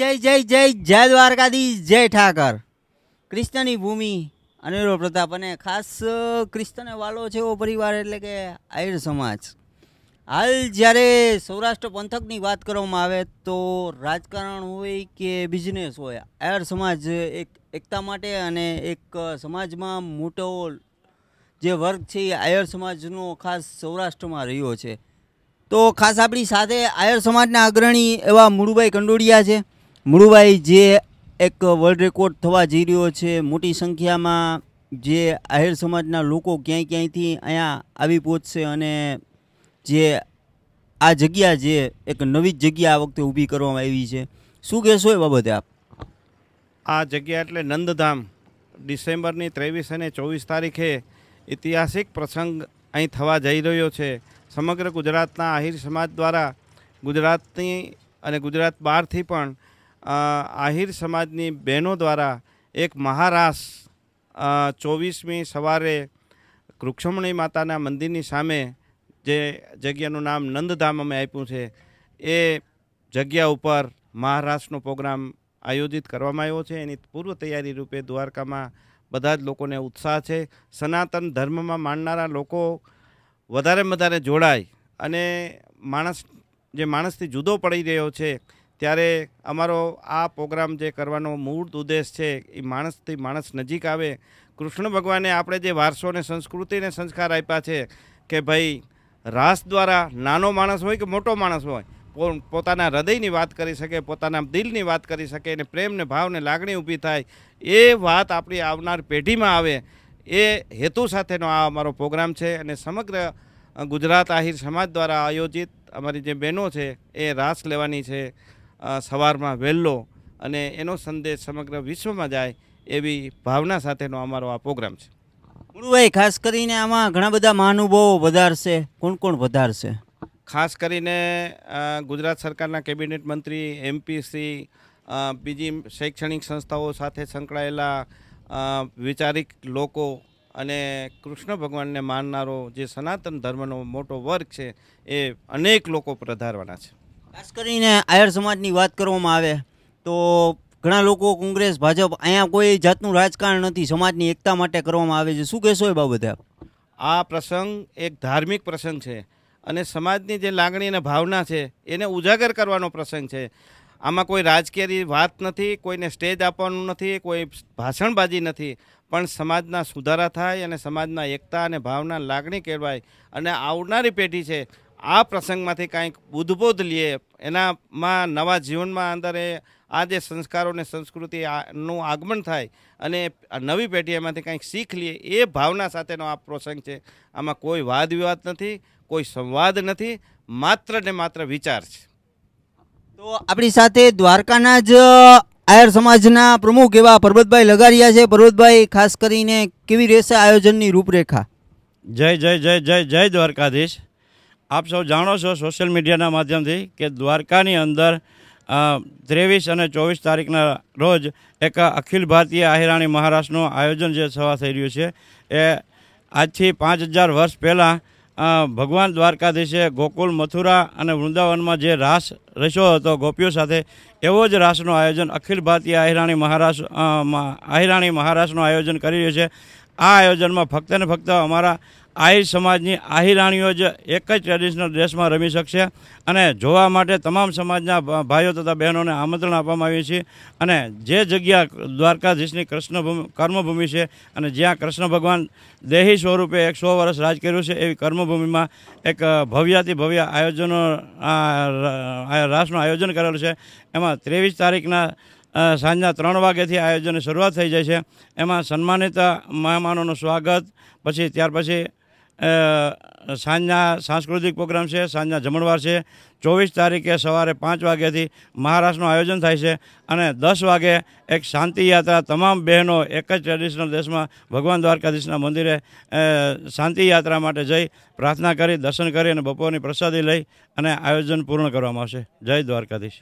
જય જય જય જય દ્વારકાધીશ જય ઠાકર ક્રિષ્નની ભૂમિ અનેરો પ્રતાપ અને ખાસ કૃષ્ણને વાલો છે એવો પરિવાર એટલે કે આયર સમાજ હાલ જ્યારે સૌરાષ્ટ્ર પંથકની વાત કરવામાં આવે તો રાજકારણ હોય કે બિઝનેસ હોય આયર સમાજ એક એકતા માટે અને એક સમાજમાં મોટો જે વર્ગ છે એ આયર સમાજનો ખાસ સૌરાષ્ટ્રમાં રહ્યો છે તો ખાસ આપણી સાથે આયર સમાજના અગ્રણી એવા મૂળુભાઈ કંડોડિયા છે મુળુભાઈ જે એક વર્લ્ડ રેકોર્ડ થવા જઈ રહ્યો છે મોટી સંખ્યામાં જે આહિર સમાજના લોકો ક્યાંય ક્યાંયથી અહીંયા આવી પહોંચશે અને જે આ જગ્યા જે એક નવી જ જગ્યા આ વખતે ઊભી કરવામાં આવી છે શું કહેશો એ બાબતે આપ આ જગ્યા એટલે નંદધામ ડિસેમ્બરની ત્રેવીસ અને ચોવીસ તારીખે ઐતિહાસિક પ્રસંગ અહીં થવા જઈ રહ્યો છે સમગ્ર ગુજરાતના આહિર સમાજ દ્વારા ગુજરાતની અને ગુજરાત બહારથી પણ આહિર સમાજની બહેનો દ્વારા એક મહારાસ ચોવીસમી સવારે કૃક્ષમણી માતાના મંદિરની સામે જે જગ્યાનું નામ નંદધામ અમે આપ્યું છે એ જગ્યા ઉપર મહારાસનો પ્રોગ્રામ આયોજિત કરવામાં આવ્યો છે એની પૂર્વ તૈયારી રૂપે દ્વારકામાં બધા જ લોકોને ઉત્સાહ છે સનાતન ધર્મમાં માનનારા લોકો વધારે વધારે જોડાય અને માણસ જે માણસથી જુદો પડી રહ્યો છે ત્યારે અમારો આ પ્રોગ્રામ જે કરવાનો મૂળ ઉદ્દેશ છે એ માણસથી માણસ નજીક આવે કૃષ્ણ ભગવાને આપણે જે વારસોને સંસ્કૃતિને સંસ્કાર આપ્યા છે કે ભાઈ રાસ દ્વારા નાનો માણસ હોય કે મોટો માણસ હોય પોતાના હૃદયની વાત કરી શકે પોતાના દિલની વાત કરી શકે અને પ્રેમને ભાવને લાગણી ઊભી થાય એ વાત આપણી આવનાર પેઢીમાં આવે એ હેતુ સાથેનો આ અમારો પ્રોગ્રામ છે અને સમગ્ર ગુજરાત આહિર સમાજ દ્વારા આયોજિત અમારી જે બહેનો છે એ રાસ લેવાની છે સવારમાં વહેલો અને એનો સંદેશ સમગ્ર વિશ્વમાં જાય એવી ભાવના સાથેનો અમારો આ પ્રોગ્રામ છે ગુરુભાઈ ખાસ કરીને આમાં ઘણા બધા મહાનુભાવો વધારશે કોણ કોણ વધારશે ખાસ કરીને ગુજરાત સરકારના કેબિનેટ મંત્રી એમપી શ્રી બીજી શૈક્ષણિક સંસ્થાઓ સાથે સંકળાયેલા વિચારિક લોકો અને કૃષ્ણ ભગવાનને માનનારો જે સનાતન ધર્મનો મોટો વર્ગ છે એ અનેક લોકો પધારવાના છે ખાસ કરીને આયર સમાજની વાત કરવામાં આવે તો ઘણા લોકો કોંગ્રેસ ભાજપ અહીંયા કોઈ જાતનું રાજકારણ નથી સમાજની એકતા માટે કરવામાં આવે છે શું કહેશો એ બાબતે આ પ્રસંગ એક ધાર્મિક પ્રસંગ છે અને સમાજની જે લાગણી અને ભાવના છે એને ઉજાગર કરવાનો પ્રસંગ છે આમાં કોઈ રાજકીય વાત નથી કોઈને સ્ટેજ આપવાનું નથી કોઈ ભાષણબાજી નથી પણ સમાજના સુધારા થાય અને સમાજના એકતા અને ભાવના લાગણી કહેવાય અને આવનારી પેઢી છે આ પ્રસંગમાંથી કાંઈક બુદ્ધબોધ લઈએ એનામાં નવા જીવનમાં અંદર આ જે સંસ્કારો ને સંસ્કૃતિ નું આગમન થાય અને નવી પેઢી એમાંથી કાંઈક શીખ લઈએ એ ભાવના સાથેનો આ પ્રસંગ છે આમાં કોઈ વાદવિવાદ નથી કોઈ સંવાદ નથી માત્ર ને માત્ર વિચાર છે તો આપણી સાથે દ્વારકાના જ આયર સમાજના પ્રમુખ એવા પરબતભાઈ લગારિયા છે પરબતભાઈ ખાસ કરીને કેવી રહેશે આયોજનની રૂપરેખા જય જય જય જય જય દ્વારકાધીશ આપ સૌ જાણો છો સોશિયલ મીડિયાના માધ્યમથી કે દ્વારકાની અંદર ત્રેવીસ અને ચોવીસ તારીખના રોજ એક અખિલ ભારતીય આહિરાણી મહારાષ્ટ્રનું આયોજન જે થવા થઈ રહ્યું છે એ આજથી પાંચ હજાર વર્ષ પહેલાં ભગવાન દ્વારકાધીશે ગોકુલ મથુરા અને વૃંદાવનમાં જે રાસ રચ્યો હતો ગોપીઓ સાથે એવો જ રાસનું આયોજન અખિલ ભારતીય આહિરાણી મહારાષ્ટ્ર આહિરાણી મહારાષ્ટ્રનું આયોજન કરી રહ્યું છે આ આયોજનમાં ફક્ત ને ફક્ત અમારા આહિર સમાજની આહિરાણીઓ જ એક જ ટ્રેડિશનલ ડ્રેસમાં રમી શકશે અને જોવા માટે તમામ સમાજના ભાઈઓ તથા બહેનોને આમંત્રણ આપવામાં આવ્યું છે અને જે જગ્યા દ્વારકાધીશની કૃષ્ણભૂમિ કર્મભૂમિ છે અને જ્યાં કૃષ્ણ ભગવાન દેહી સ્વરૂપે એક સો વર્ષ રાજ કર્યું છે એવી કર્મભૂમિમાં એક ભવ્યાતિ ભવ્ય આયોજનો રાસનું આયોજન કરેલું છે એમાં ત્રેવીસ તારીખના સાંજના ત્રણ વાગ્યાથી આયોજનની શરૂઆત થઈ જાય છે એમાં સન્માનિત મહેમાનોનું સ્વાગત પછી ત્યાર પછી સાંજના સાંસ્કૃતિક પ્રોગ્રામ છે સાંજના જમણવાર છે ચોવીસ તારીખે સવારે પાંચ વાગ્યાથી મહારાષ્ટ્રનું આયોજન થાય છે અને દસ વાગે એક શાંતિ યાત્રા તમામ બહેનો એક જ ટ્રેડિશનલ દેશમાં ભગવાન દ્વારકાધીશના મંદિરે શાંતિ યાત્રા માટે જઈ પ્રાર્થના કરી દર્શન કરી અને બપોરની પ્રસાદી લઈ અને આયોજન પૂર્ણ કરવામાં આવશે જય દ્વારકાધીશ